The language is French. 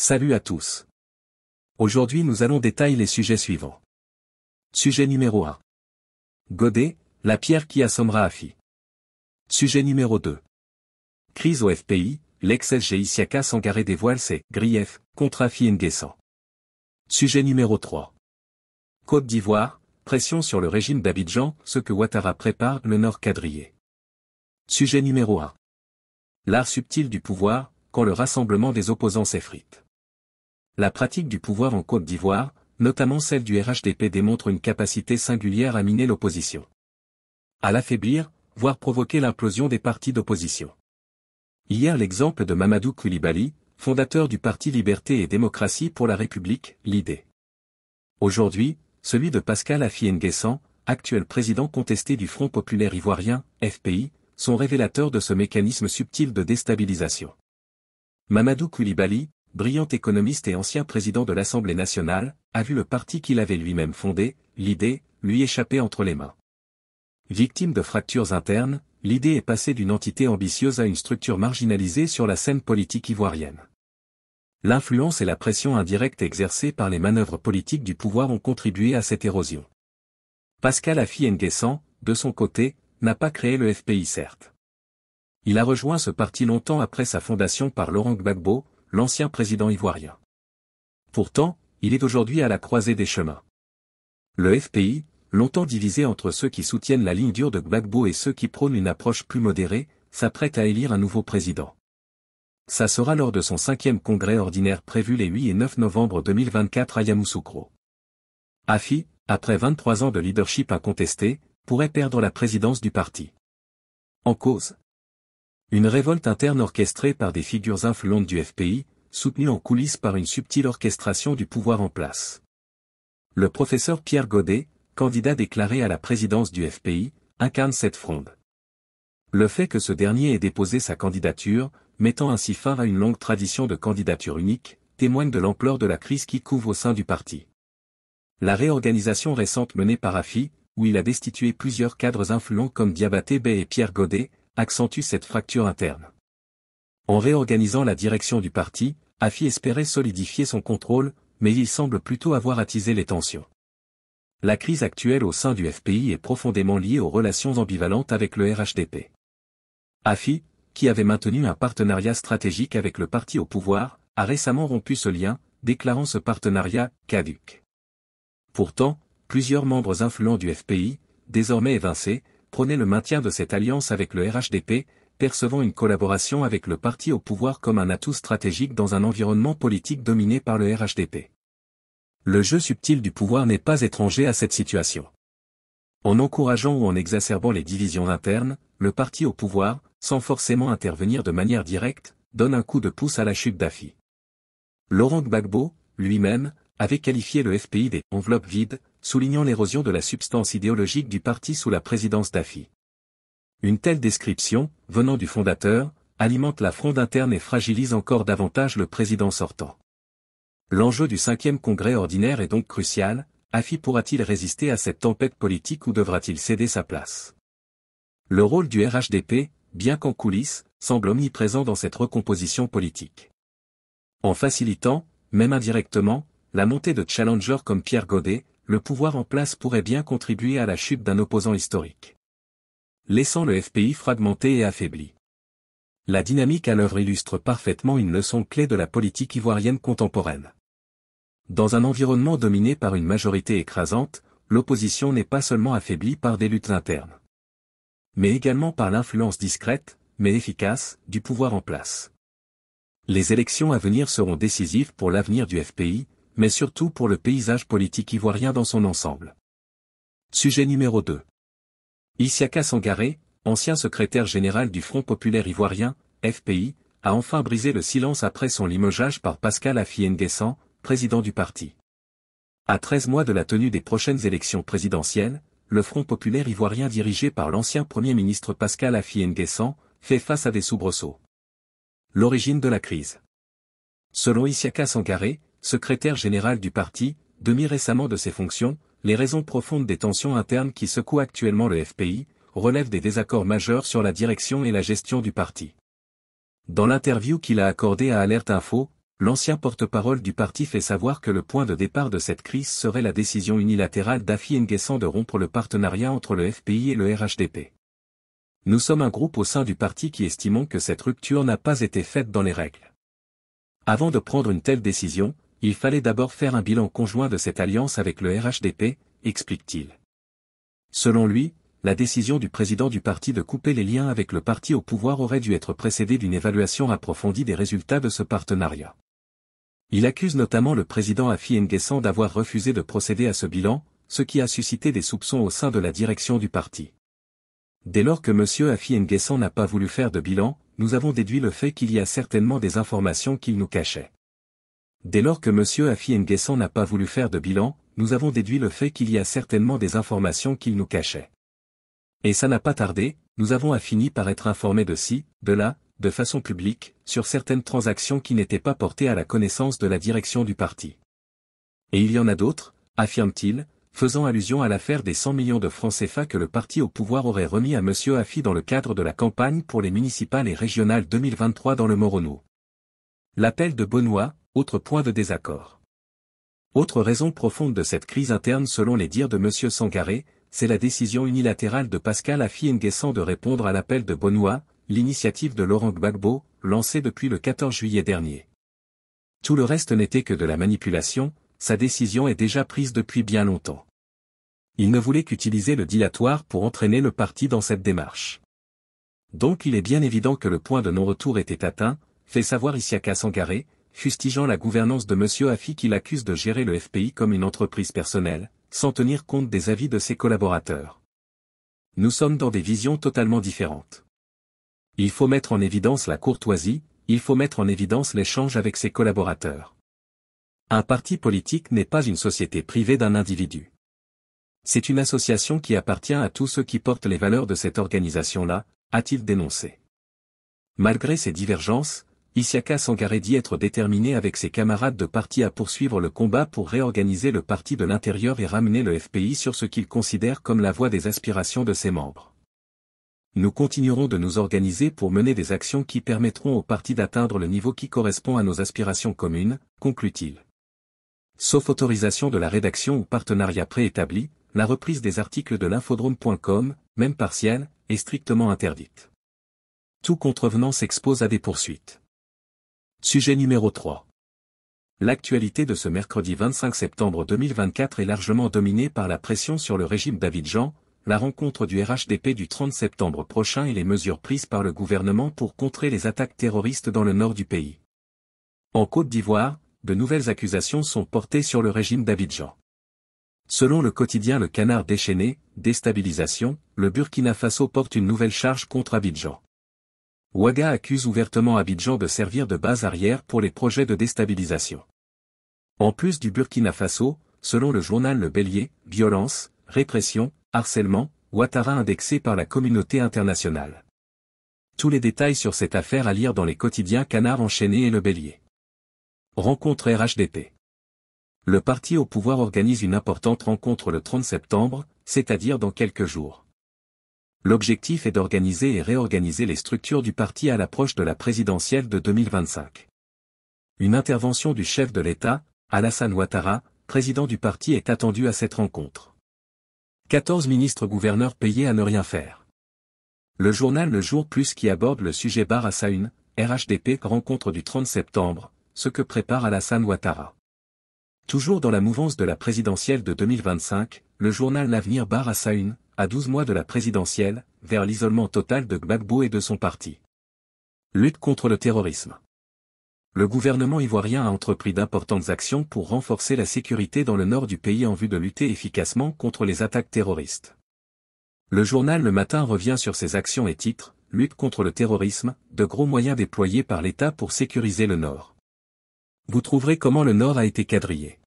Salut à tous. Aujourd'hui nous allons détailler les sujets suivants. Sujet numéro 1. Godet, la pierre qui assommera Afi. Sujet numéro 2. Crise au FPI, l'ex-SG Isiaka s'engarrer des voiles ses Grief, contre Afi Nguessan. Sujet numéro 3. Côte d'Ivoire, pression sur le régime d'Abidjan, ce que Ouattara prépare le Nord quadrillé. Sujet numéro 1. L'art subtil du pouvoir, quand le rassemblement des opposants s'effrite. La pratique du pouvoir en Côte d'Ivoire, notamment celle du RHDP démontre une capacité singulière à miner l'opposition. À l'affaiblir, voire provoquer l'implosion des partis d'opposition. Hier l'exemple de Mamadou Koulibaly, fondateur du parti Liberté et Démocratie pour la République, (LID), Aujourd'hui, celui de Pascal afien actuel président contesté du Front Populaire Ivoirien, FPI, sont révélateurs de ce mécanisme subtil de déstabilisation. Mamadou Koulibaly, brillant économiste et ancien président de l'Assemblée nationale, a vu le parti qu'il avait lui-même fondé, l'idée, lui échapper entre les mains. Victime de fractures internes, l'idée est passée d'une entité ambitieuse à une structure marginalisée sur la scène politique ivoirienne. L'influence et la pression indirecte exercées par les manœuvres politiques du pouvoir ont contribué à cette érosion. Pascal Affi Nguessan, de son côté, n'a pas créé le FPI certes. Il a rejoint ce parti longtemps après sa fondation par Laurent Gbagbo, l'ancien président ivoirien. Pourtant, il est aujourd'hui à la croisée des chemins. Le FPI, longtemps divisé entre ceux qui soutiennent la ligne dure de Gbagbo et ceux qui prônent une approche plus modérée, s'apprête à élire un nouveau président. Ça sera lors de son cinquième congrès ordinaire prévu les 8 et 9 novembre 2024 à Yamoussoukro. Afi, après 23 ans de leadership incontesté, pourrait perdre la présidence du parti. En cause, une révolte interne orchestrée par des figures influentes du FPI, soutenue en coulisses par une subtile orchestration du pouvoir en place. Le professeur Pierre Godet, candidat déclaré à la présidence du FPI, incarne cette fronde. Le fait que ce dernier ait déposé sa candidature, mettant ainsi fin à une longue tradition de candidature unique, témoigne de l'ampleur de la crise qui couvre au sein du parti. La réorganisation récente menée par AFI, où il a destitué plusieurs cadres influents comme Diabaté Bay et Pierre Godet, accentue cette fracture interne. En réorganisant la direction du parti, Afi espérait solidifier son contrôle, mais il semble plutôt avoir attisé les tensions. La crise actuelle au sein du FPI est profondément liée aux relations ambivalentes avec le RHDP. AFI, qui avait maintenu un partenariat stratégique avec le parti au pouvoir, a récemment rompu ce lien, déclarant ce partenariat « caduc ». Pourtant, plusieurs membres influents du FPI, désormais évincés, Prenait le maintien de cette alliance avec le RHDP, percevant une collaboration avec le parti au pouvoir comme un atout stratégique dans un environnement politique dominé par le RHDP. Le jeu subtil du pouvoir n'est pas étranger à cette situation. En encourageant ou en exacerbant les divisions internes, le parti au pouvoir, sans forcément intervenir de manière directe, donne un coup de pouce à la chute d'Afi. Laurent Gbagbo, lui-même, avait qualifié le FPI des « enveloppes vides », soulignant l'érosion de la substance idéologique du parti sous la présidence d'Afi. Une telle description, venant du fondateur, alimente la fronde interne et fragilise encore davantage le président sortant. L'enjeu du cinquième congrès ordinaire est donc crucial, Afi pourra-t-il résister à cette tempête politique ou devra-t-il céder sa place Le rôle du RHDP, bien qu'en coulisses, semble omniprésent dans cette recomposition politique. En facilitant, même indirectement, la montée de challengers comme Pierre Godet, le pouvoir en place pourrait bien contribuer à la chute d'un opposant historique. Laissant le FPI fragmenté et affaibli. La dynamique à l'œuvre illustre parfaitement une leçon clé de la politique ivoirienne contemporaine. Dans un environnement dominé par une majorité écrasante, l'opposition n'est pas seulement affaiblie par des luttes internes, mais également par l'influence discrète, mais efficace, du pouvoir en place. Les élections à venir seront décisives pour l'avenir du FPI, mais surtout pour le paysage politique ivoirien dans son ensemble. Sujet numéro 2. Issiaka Sangaré, ancien secrétaire général du Front populaire ivoirien, FPI, a enfin brisé le silence après son limogeage par Pascal affi président du parti. À 13 mois de la tenue des prochaines élections présidentielles, le Front populaire ivoirien dirigé par l'ancien Premier ministre Pascal affi fait face à des soubresauts. L'origine de la crise Selon Issiaka Sangaré, secrétaire général du parti, demi récemment de ses fonctions, les raisons profondes des tensions internes qui secouent actuellement le FPI, relèvent des désaccords majeurs sur la direction et la gestion du parti. Dans l'interview qu'il a accordée à Alerte Info, l'ancien porte-parole du parti fait savoir que le point de départ de cette crise serait la décision unilatérale d'Afi Nguessan de rompre le partenariat entre le FPI et le RHDP. Nous sommes un groupe au sein du parti qui estimons que cette rupture n'a pas été faite dans les règles. Avant de prendre une telle décision, il fallait d'abord faire un bilan conjoint de cette alliance avec le RHDP, explique-t-il. Selon lui, la décision du président du parti de couper les liens avec le parti au pouvoir aurait dû être précédée d'une évaluation approfondie des résultats de ce partenariat. Il accuse notamment le président Afi Nguessan d'avoir refusé de procéder à ce bilan, ce qui a suscité des soupçons au sein de la direction du parti. Dès lors que M. Afi Nguessan n'a pas voulu faire de bilan, nous avons déduit le fait qu'il y a certainement des informations qu'il nous cachait. Dès lors que M. Afi Nguesson n'a pas voulu faire de bilan, nous avons déduit le fait qu'il y a certainement des informations qu'il nous cachait. Et ça n'a pas tardé, nous avons fini par être informés de ci, de là, de façon publique, sur certaines transactions qui n'étaient pas portées à la connaissance de la direction du parti. Et il y en a d'autres, affirme-t-il, faisant allusion à l'affaire des 100 millions de francs CFA que le parti au pouvoir aurait remis à M. Afi dans le cadre de la campagne pour les municipales et régionales 2023 dans le Morono. L'appel de Benoît, autre point de désaccord. Autre raison profonde de cette crise interne selon les dires de M. Sangaré, c'est la décision unilatérale de Pascal affi de répondre à l'appel de Benoît, l'initiative de Laurent Gbagbo, lancée depuis le 14 juillet dernier. Tout le reste n'était que de la manipulation, sa décision est déjà prise depuis bien longtemps. Il ne voulait qu'utiliser le dilatoire pour entraîner le parti dans cette démarche. Donc il est bien évident que le point de non-retour était atteint, fait savoir Issiaka Sangaré, fustigeant la gouvernance de M. Affi qu'il accuse de gérer le FPI comme une entreprise personnelle, sans tenir compte des avis de ses collaborateurs. Nous sommes dans des visions totalement différentes. Il faut mettre en évidence la courtoisie, il faut mettre en évidence l'échange avec ses collaborateurs. Un parti politique n'est pas une société privée d'un individu. C'est une association qui appartient à tous ceux qui portent les valeurs de cette organisation-là, a-t-il dénoncé. Malgré ces divergences, Isiaka Sangaré dit être déterminé avec ses camarades de parti à poursuivre le combat pour réorganiser le parti de l'intérieur et ramener le FPI sur ce qu'il considère comme la voie des aspirations de ses membres. Nous continuerons de nous organiser pour mener des actions qui permettront au parti d'atteindre le niveau qui correspond à nos aspirations communes, conclut-il. Sauf autorisation de la rédaction ou partenariat préétabli, la reprise des articles de l'infodrome.com, même partielle, est strictement interdite. Tout contrevenant s'expose à des poursuites. Sujet numéro 3. L'actualité de ce mercredi 25 septembre 2024 est largement dominée par la pression sur le régime d'Abidjan, la rencontre du RHDP du 30 septembre prochain et les mesures prises par le gouvernement pour contrer les attaques terroristes dans le nord du pays. En Côte d'Ivoire, de nouvelles accusations sont portées sur le régime d'Abidjan. Selon le quotidien Le Canard déchaîné, déstabilisation, le Burkina Faso porte une nouvelle charge contre Abidjan. Ouaga accuse ouvertement Abidjan de servir de base arrière pour les projets de déstabilisation. En plus du Burkina Faso, selon le journal Le Bélier, violence, répression, harcèlement, Ouattara indexé par la communauté internationale. Tous les détails sur cette affaire à lire dans les quotidiens Canard enchaîné et Le Bélier. Rencontre RHDP. Le parti au pouvoir organise une importante rencontre le 30 septembre, c'est-à-dire dans quelques jours. L'objectif est d'organiser et réorganiser les structures du parti à l'approche de la présidentielle de 2025. Une intervention du chef de l'État, Alassane Ouattara, président du parti est attendue à cette rencontre. 14 ministres-gouverneurs payés à ne rien faire. Le journal Le Jour Plus qui aborde le sujet Bar RHDP rencontre du 30 septembre, ce que prépare Alassane Ouattara. Toujours dans la mouvance de la présidentielle de 2025, le journal L'avenir Bar à 12 mois de la présidentielle, vers l'isolement total de Gbagbo et de son parti. Lutte contre le terrorisme. Le gouvernement ivoirien a entrepris d'importantes actions pour renforcer la sécurité dans le nord du pays en vue de lutter efficacement contre les attaques terroristes. Le journal Le Matin revient sur ces actions et titres, Lutte contre le terrorisme, de gros moyens déployés par l'État pour sécuriser le Nord. Vous trouverez comment le Nord a été quadrillé.